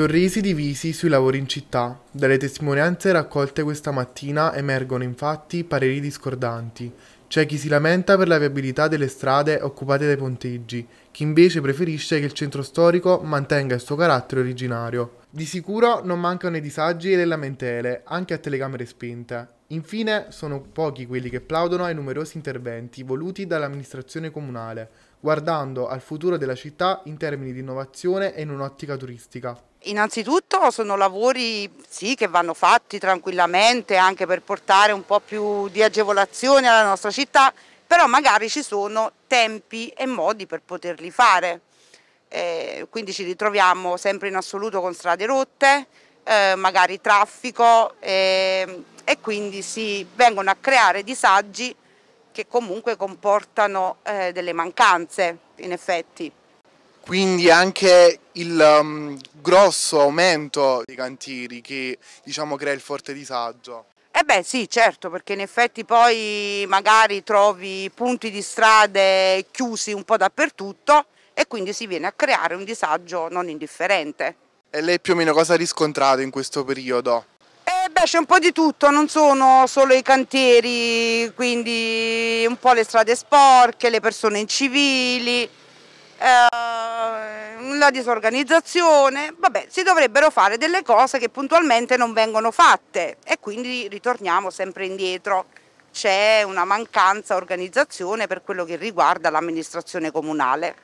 Torrisi divisi sui lavori in città. Dalle testimonianze raccolte questa mattina emergono infatti pareri discordanti. C'è chi si lamenta per la viabilità delle strade occupate dai ponteggi, chi invece preferisce che il centro storico mantenga il suo carattere originario. Di sicuro non mancano i disagi e le lamentele, anche a telecamere spinte. Infine sono pochi quelli che applaudono ai numerosi interventi voluti dall'amministrazione comunale, guardando al futuro della città in termini di innovazione e in un'ottica turistica. Innanzitutto sono lavori sì, che vanno fatti tranquillamente anche per portare un po' più di agevolazione alla nostra città, però magari ci sono tempi e modi per poterli fare. Eh, quindi ci ritroviamo sempre in assoluto con strade rotte, eh, magari traffico eh, e quindi si vengono a creare disagi che comunque comportano eh, delle mancanze in effetti. Quindi anche il um, grosso aumento dei cantieri che diciamo crea il forte disagio. Eh beh sì certo perché in effetti poi magari trovi punti di strade chiusi un po' dappertutto e quindi si viene a creare un disagio non indifferente. E lei più o meno cosa ha riscontrato in questo periodo? Eh beh c'è un po' di tutto, non sono solo i cantieri, quindi un po' le strade sporche, le persone incivili, eh, nulla, disorganizzazione, vabbè, si dovrebbero fare delle cose che puntualmente non vengono fatte e quindi ritorniamo sempre indietro. C'è una mancanza organizzazione per quello che riguarda l'amministrazione comunale.